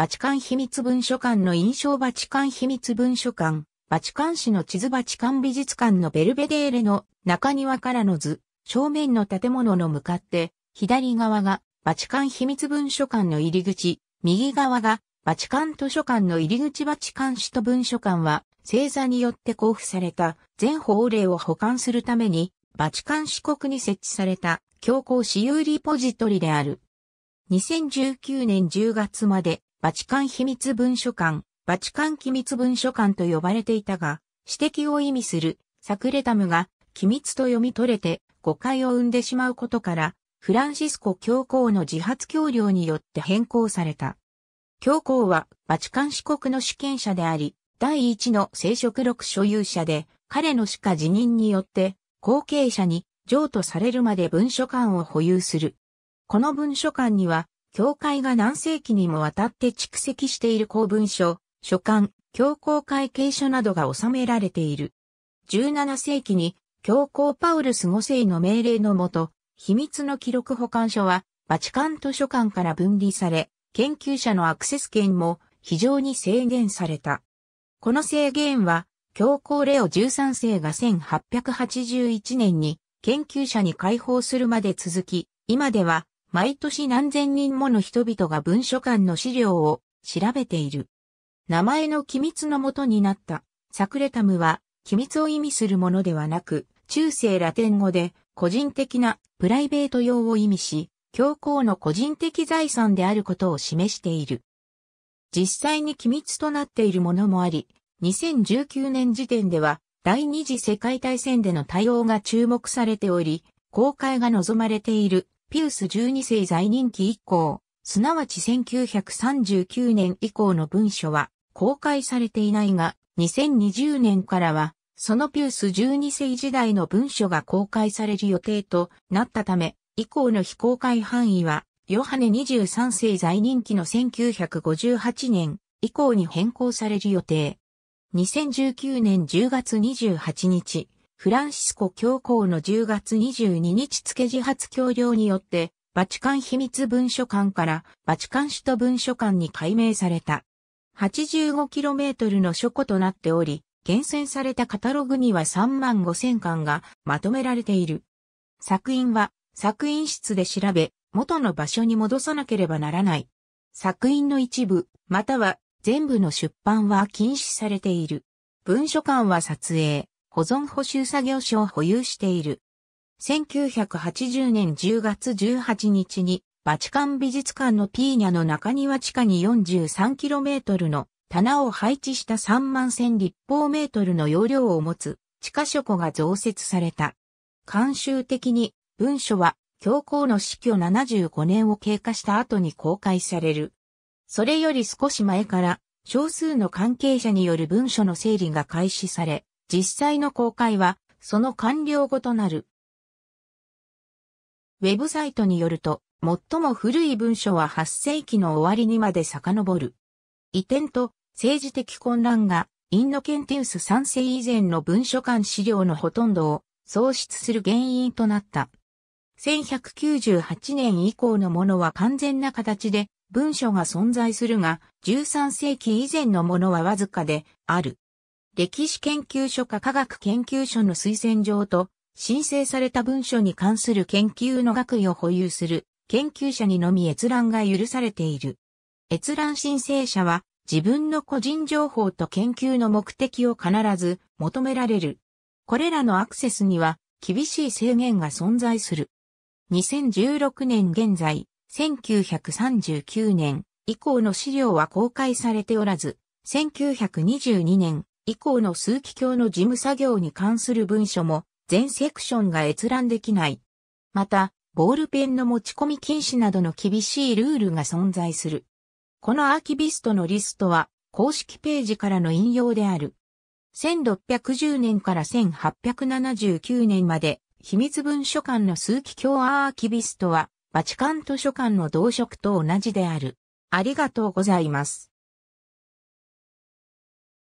バチカン秘密文書館の印象バチカン秘密文書館、バチカン市の地図バチカン美術館のベルベデーレの中庭からの図、正面の建物の向かって、左側がバチカン秘密文書館の入り口、右側がバチカン図書館の入り口バチカン市と文書館は、星座によって交付された全法令を保管するために、バチカン市国に設置された強行私有リポジトリである。2019年10月までバチカン秘密文書館、バチカン機密文書館と呼ばれていたが、指摘を意味するサクレタムが機密と読み取れて誤解を生んでしまうことから、フランシスコ教皇の自発協領によって変更された。教皇はバチカン四国の主権者であり、第一の聖職録所有者で、彼の死か辞任によって後継者に譲渡されるまで文書館を保有する。この文書館には教会が何世紀にもわたって蓄積している公文書、書簡、教皇会計書などが収められている。17世紀に教皇パウルス5世の命令のもと、秘密の記録保管所はバチカン図書館から分離され、研究者のアクセス権も非常に制限された。この制限は、教皇レオ13世が1881年に研究者に解放するまで続き、今では毎年何千人もの人々が文書館の資料を調べている。名前の機密のとになったサクレタムは機密を意味するものではなく、中世ラテン語で個人的なプライベート用を意味し、教皇の個人的財産であることを示している。実際に機密となっているものもあり、2019年時点では第二次世界大戦での対応が注目されており、公開が望まれているピウス12世在任期以降、すなわち1939年以降の文書は公開されていないが、2020年からは、そのピュース12世時代の文書が公開される予定となったため、以降の非公開範囲は、ヨハネ23世在任期の1958年以降に変更される予定。2019年10月28日、フランシスコ教皇の10月22日付自発協領によって、バチカン秘密文書館からバチカン首都文書館に改名された。85km の書庫となっており、厳選されたカタログには3万5000巻がまとめられている。作品は作品室で調べ、元の場所に戻さなければならない。作品の一部、または全部の出版は禁止されている。文書館は撮影、保存補修作業所を保有している。1980年10月18日に、バチカン美術館のピーニャの中庭地下に 43km の棚を配置した3万千立方メートルの容量を持つ地下書庫が増設された。監修的に文書は教皇の死去75年を経過した後に公開される。それより少し前から少数の関係者による文書の整理が開始され、実際の公開は、その完了後となる。ウェブサイトによると、最も古い文書は8世紀の終わりにまで遡る。移転と政治的混乱が、インノケンティウス3世以前の文書館資料のほとんどを喪失する原因となった。1198年以降のものは完全な形で文書が存在するが、13世紀以前のものはわずかである。歴史研究所か科学研究所の推薦状と、申請された文書に関する研究の学位を保有する研究者にのみ閲覧が許されている。閲覧申請者は自分の個人情報と研究の目的を必ず求められる。これらのアクセスには厳しい制限が存在する。2016年現在、1939年以降の資料は公開されておらず、1922年、以降の枢機卿の事務作業に関する文書も全セクションが閲覧できない。また、ボールペンの持ち込み禁止などの厳しいルールが存在する。このアーキビストのリストは公式ページからの引用である。1610年から1879年まで秘密文書館の枢機卿アーキビストはバチカン図書館の同職と同じである。ありがとうございます。